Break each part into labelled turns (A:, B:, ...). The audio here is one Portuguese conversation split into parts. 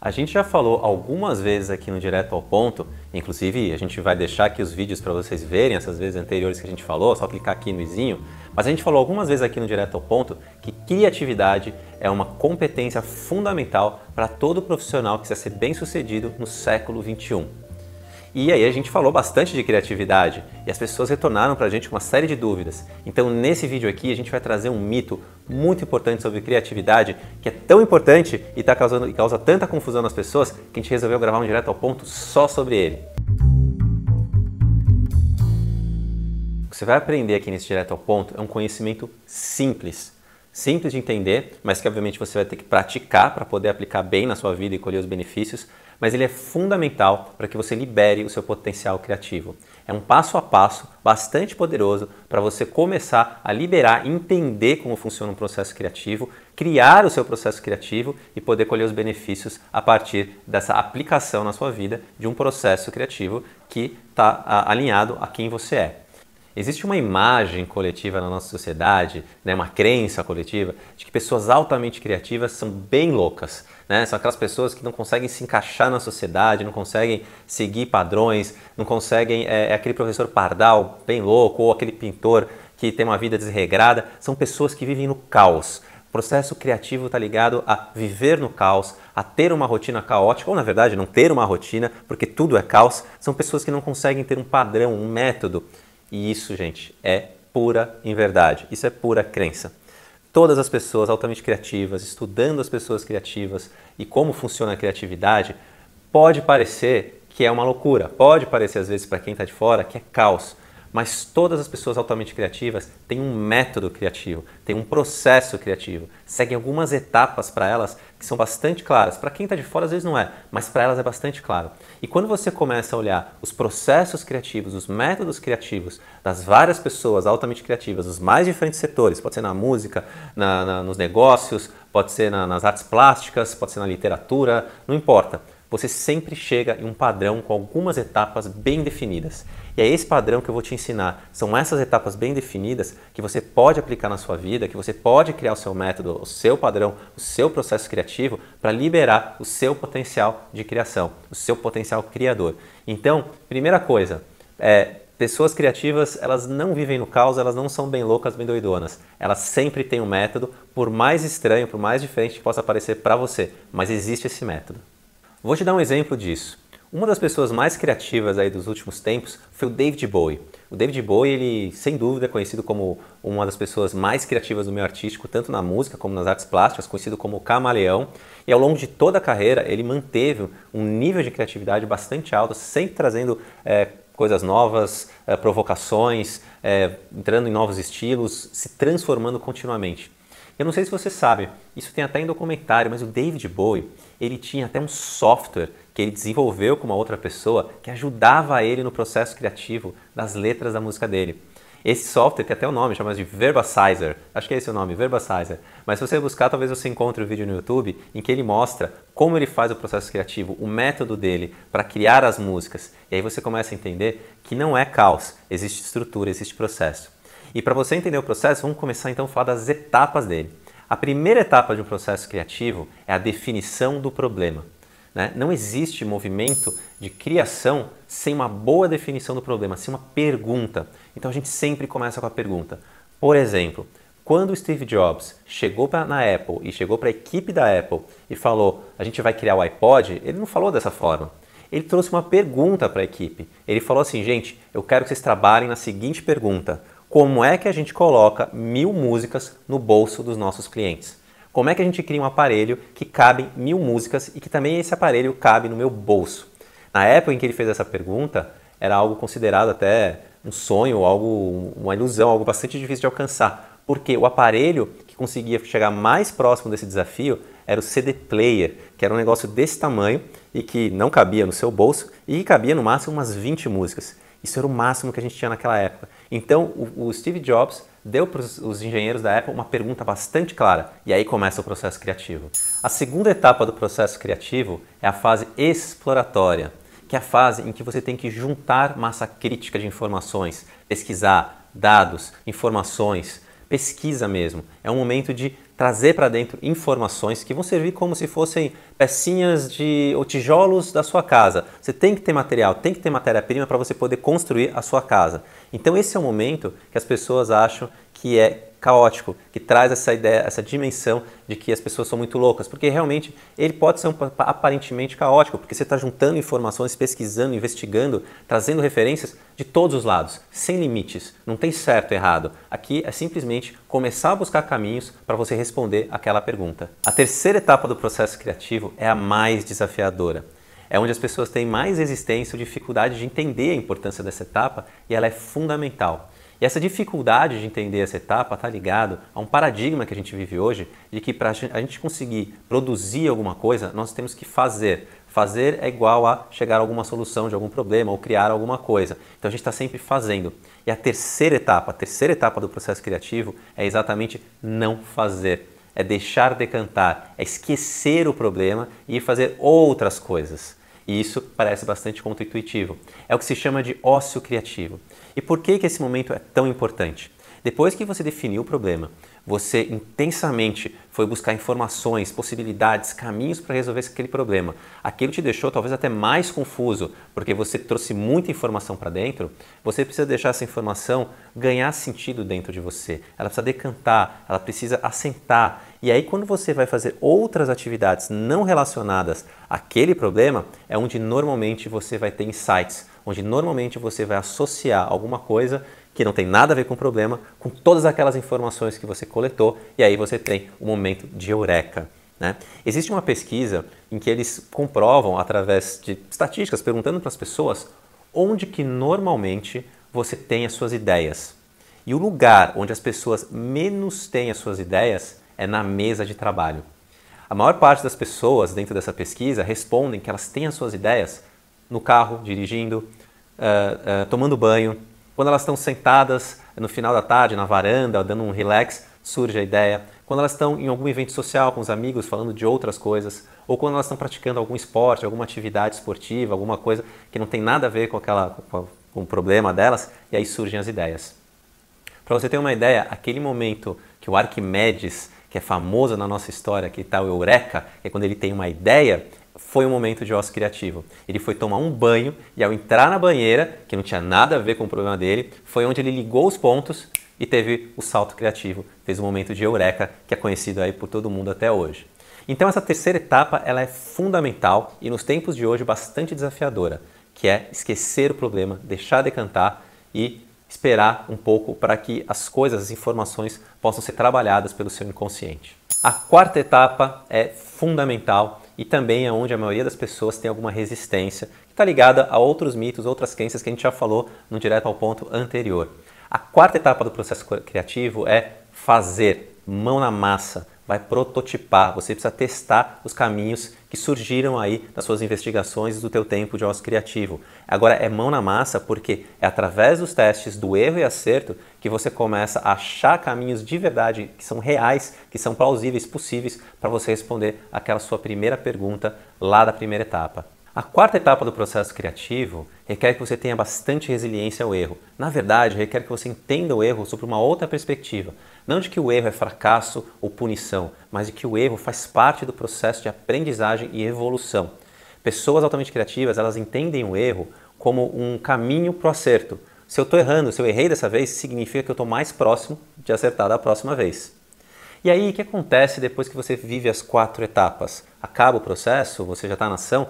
A: A gente já falou algumas vezes aqui no Direto ao Ponto, inclusive a gente vai deixar aqui os vídeos para vocês verem essas vezes anteriores que a gente falou, só clicar aqui no izinho, mas a gente falou algumas vezes aqui no Direto ao Ponto que criatividade é uma competência fundamental para todo profissional que quiser ser bem sucedido no século 21. E aí a gente falou bastante de criatividade e as pessoas retornaram para a gente uma série de dúvidas. Então nesse vídeo aqui a gente vai trazer um mito muito importante sobre criatividade que é tão importante e está causando e causa tanta confusão nas pessoas que a gente resolveu gravar um direto ao ponto só sobre ele. O que você vai aprender aqui nesse direto ao ponto é um conhecimento simples simples de entender, mas que obviamente você vai ter que praticar para poder aplicar bem na sua vida e colher os benefícios mas ele é fundamental para que você libere o seu potencial criativo. É um passo a passo bastante poderoso para você começar a liberar, entender como funciona um processo criativo, criar o seu processo criativo e poder colher os benefícios a partir dessa aplicação na sua vida de um processo criativo que está ah, alinhado a quem você é. Existe uma imagem coletiva na nossa sociedade, né, uma crença coletiva, de que pessoas altamente criativas são bem loucas. Né? São aquelas pessoas que não conseguem se encaixar na sociedade, não conseguem seguir padrões, não conseguem. É, é aquele professor pardal bem louco, ou aquele pintor que tem uma vida desregrada. São pessoas que vivem no caos. O processo criativo está ligado a viver no caos, a ter uma rotina caótica, ou na verdade não ter uma rotina, porque tudo é caos. São pessoas que não conseguem ter um padrão, um método e isso, gente, é pura verdade. isso é pura crença. Todas as pessoas altamente criativas, estudando as pessoas criativas e como funciona a criatividade, pode parecer que é uma loucura, pode parecer às vezes para quem está de fora que é caos, mas todas as pessoas altamente criativas têm um método criativo, têm um processo criativo, seguem algumas etapas para elas que são bastante claras. Para quem está de fora, às vezes não é, mas para elas é bastante claro. E quando você começa a olhar os processos criativos, os métodos criativos das várias pessoas altamente criativas, dos mais diferentes setores, pode ser na música, na, na, nos negócios, pode ser na, nas artes plásticas, pode ser na literatura, não importa você sempre chega em um padrão com algumas etapas bem definidas. E é esse padrão que eu vou te ensinar. São essas etapas bem definidas que você pode aplicar na sua vida, que você pode criar o seu método, o seu padrão, o seu processo criativo para liberar o seu potencial de criação, o seu potencial criador. Então, primeira coisa, é, pessoas criativas, elas não vivem no caos, elas não são bem loucas, bem doidonas. Elas sempre têm um método, por mais estranho, por mais diferente que possa parecer para você, mas existe esse método. Vou te dar um exemplo disso. Uma das pessoas mais criativas aí dos últimos tempos foi o David Bowie. O David Bowie, ele sem dúvida é conhecido como uma das pessoas mais criativas do meio artístico, tanto na música como nas artes plásticas, conhecido como camaleão. E ao longo de toda a carreira, ele manteve um nível de criatividade bastante alto, sempre trazendo é, coisas novas, é, provocações, é, entrando em novos estilos, se transformando continuamente. Eu não sei se você sabe, isso tem até em documentário, mas o David Bowie, ele tinha até um software que ele desenvolveu com uma outra pessoa que ajudava ele no processo criativo das letras da música dele. Esse software tem até o um nome, chama de Verbasizer. Acho que é esse o nome, Verbasizer. Mas se você buscar, talvez você encontre o um vídeo no YouTube em que ele mostra como ele faz o processo criativo, o método dele para criar as músicas. E aí você começa a entender que não é caos, existe estrutura, existe processo. E para você entender o processo, vamos começar então a falar das etapas dele. A primeira etapa de um processo criativo é a definição do problema. Né? Não existe movimento de criação sem uma boa definição do problema, sem uma pergunta. Então a gente sempre começa com a pergunta. Por exemplo, quando o Steve Jobs chegou pra, na Apple e chegou para a equipe da Apple e falou: a gente vai criar o iPod, ele não falou dessa forma. Ele trouxe uma pergunta para a equipe. Ele falou assim: gente, eu quero que vocês trabalhem na seguinte pergunta como é que a gente coloca mil músicas no bolso dos nossos clientes? Como é que a gente cria um aparelho que cabe mil músicas e que também esse aparelho cabe no meu bolso? Na época em que ele fez essa pergunta, era algo considerado até um sonho, algo, uma ilusão, algo bastante difícil de alcançar, porque o aparelho que conseguia chegar mais próximo desse desafio era o CD player, que era um negócio desse tamanho e que não cabia no seu bolso e que cabia no máximo umas 20 músicas. Isso era o máximo que a gente tinha naquela época. Então, o, o Steve Jobs deu para os engenheiros da Apple uma pergunta bastante clara, e aí começa o processo criativo. A segunda etapa do processo criativo é a fase exploratória, que é a fase em que você tem que juntar massa crítica de informações, pesquisar dados, informações, pesquisa mesmo. É um momento de trazer para dentro informações que vão servir como se fossem pecinhas de ou tijolos da sua casa. Você tem que ter material, tem que ter matéria-prima para você poder construir a sua casa. Então esse é o momento que as pessoas acham que é caótico, que traz essa ideia, essa dimensão de que as pessoas são muito loucas, porque realmente ele pode ser um, aparentemente caótico, porque você está juntando informações, pesquisando, investigando, trazendo referências de todos os lados, sem limites, não tem certo errado. Aqui é simplesmente começar a buscar caminhos para você responder aquela pergunta. A terceira etapa do processo criativo é a mais desafiadora é onde as pessoas têm mais resistência ou dificuldade de entender a importância dessa etapa e ela é fundamental. E essa dificuldade de entender essa etapa está ligado a um paradigma que a gente vive hoje de que para a gente conseguir produzir alguma coisa, nós temos que fazer. Fazer é igual a chegar a alguma solução de algum problema ou criar alguma coisa. Então a gente está sempre fazendo. E a terceira etapa, a terceira etapa do processo criativo é exatamente não fazer. É deixar decantar, é esquecer o problema e fazer outras coisas. E isso parece bastante contraintuitivo. É o que se chama de ócio criativo. E por que, que esse momento é tão importante? Depois que você definiu o problema, você intensamente foi buscar informações, possibilidades, caminhos para resolver aquele problema. Aquilo te deixou talvez até mais confuso, porque você trouxe muita informação para dentro. Você precisa deixar essa informação ganhar sentido dentro de você. Ela precisa decantar, ela precisa assentar. E aí, quando você vai fazer outras atividades não relacionadas àquele problema, é onde normalmente você vai ter insights, onde normalmente você vai associar alguma coisa que não tem nada a ver com o problema, com todas aquelas informações que você coletou, e aí você tem o um momento de eureka. Né? Existe uma pesquisa em que eles comprovam, através de estatísticas, perguntando para as pessoas onde que normalmente você tem as suas ideias. E o lugar onde as pessoas menos têm as suas ideias é na mesa de trabalho. A maior parte das pessoas dentro dessa pesquisa respondem que elas têm as suas ideias no carro, dirigindo, uh, uh, tomando banho, quando elas estão sentadas no final da tarde, na varanda, dando um relax, surge a ideia. Quando elas estão em algum evento social com os amigos, falando de outras coisas, ou quando elas estão praticando algum esporte, alguma atividade esportiva, alguma coisa que não tem nada a ver com aquela com o problema delas, e aí surgem as ideias. Para você ter uma ideia, aquele momento que o Arquimedes, que é famoso na nossa história, que tal tá Eureka, que é quando ele tem uma ideia, foi um momento de ócio criativo. Ele foi tomar um banho e ao entrar na banheira, que não tinha nada a ver com o problema dele, foi onde ele ligou os pontos e teve o salto criativo, fez um momento de eureka que é conhecido aí por todo mundo até hoje. Então essa terceira etapa, ela é fundamental e nos tempos de hoje bastante desafiadora, que é esquecer o problema, deixar decantar e esperar um pouco para que as coisas, as informações possam ser trabalhadas pelo seu inconsciente. A quarta etapa é fundamental e também é onde a maioria das pessoas tem alguma resistência, que está ligada a outros mitos, outras crenças que a gente já falou no direto ao ponto anterior. A quarta etapa do processo criativo é fazer, mão na massa, vai prototipar, você precisa testar os caminhos que surgiram aí das suas investigações e do teu tempo de ócio criativo. Agora é mão na massa porque é através dos testes do erro e acerto que você começa a achar caminhos de verdade que são reais, que são plausíveis, possíveis para você responder aquela sua primeira pergunta lá da primeira etapa. A quarta etapa do processo criativo requer que você tenha bastante resiliência ao erro. Na verdade, requer que você entenda o erro sob uma outra perspectiva. Não de que o erro é fracasso ou punição, mas de que o erro faz parte do processo de aprendizagem e evolução. Pessoas altamente criativas, elas entendem o erro como um caminho para o acerto. Se eu estou errando, se eu errei dessa vez, significa que eu estou mais próximo de acertar da próxima vez. E aí, o que acontece depois que você vive as quatro etapas? Acaba o processo, você já está na ação,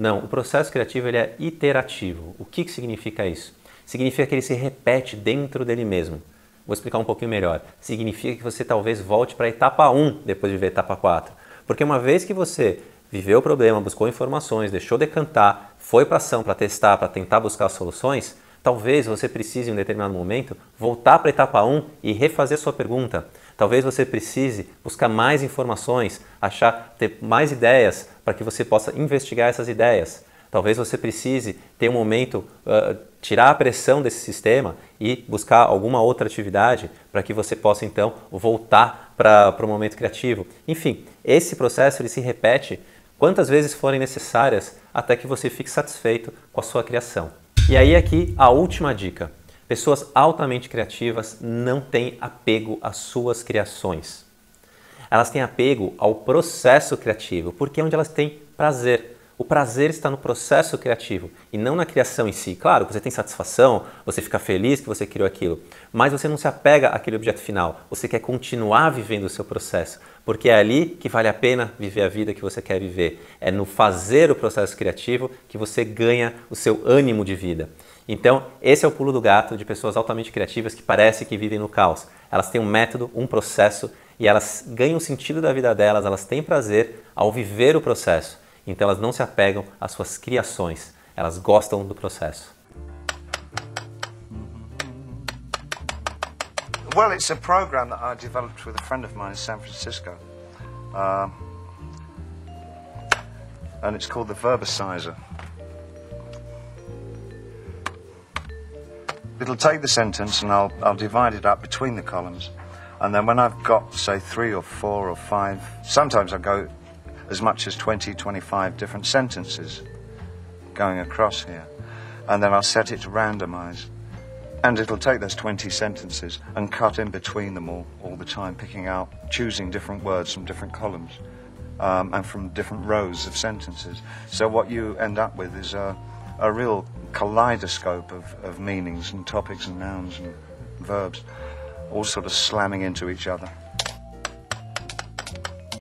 A: não, o processo criativo ele é iterativo. O que, que significa isso? Significa que ele se repete dentro dele mesmo. Vou explicar um pouquinho melhor. Significa que você talvez volte para a etapa 1 depois de ver a etapa 4. Porque uma vez que você viveu o problema, buscou informações, deixou decantar, foi para ação para testar, para tentar buscar soluções, talvez você precise em um determinado momento voltar para a etapa 1 e refazer sua pergunta. Talvez você precise buscar mais informações, achar ter mais ideias para que você possa investigar essas ideias. Talvez você precise ter um momento, uh, tirar a pressão desse sistema e buscar alguma outra atividade para que você possa então voltar para o momento criativo. Enfim, esse processo ele se repete quantas vezes forem necessárias até que você fique satisfeito com a sua criação. E aí aqui é a última dica. Pessoas altamente criativas não têm apego às suas criações. Elas têm apego ao processo criativo, porque é onde elas têm prazer. O prazer está no processo criativo e não na criação em si. Claro, você tem satisfação, você fica feliz que você criou aquilo, mas você não se apega àquele objeto final. Você quer continuar vivendo o seu processo, porque é ali que vale a pena viver a vida que você quer viver. É no fazer o processo criativo que você ganha o seu ânimo de vida. Então, esse é o pulo do gato de pessoas altamente criativas que parece que vivem no caos. Elas têm um método, um processo e elas ganham o sentido da vida delas, elas têm prazer ao viver o processo. Então, elas não se apegam às suas criações, elas gostam do processo. Well, it's a program that I developed with a friend of mine in San Francisco. Uh, and it's called the Verbicizer. it'll take the sentence and I'll, I'll divide it up between the columns. And then when I've got, say, three or four or five, sometimes I go as much as 20, 25 different sentences going across here. And then I'll set it to randomize. And it'll take those 20 sentences and cut in between them all, all the time, picking out, choosing different words from different columns um, and from different rows of sentences. So what you end up with is a. Uh, a real kaleidoscope of, of meanings and topics and nouns and verbs all sort of slamming into each other.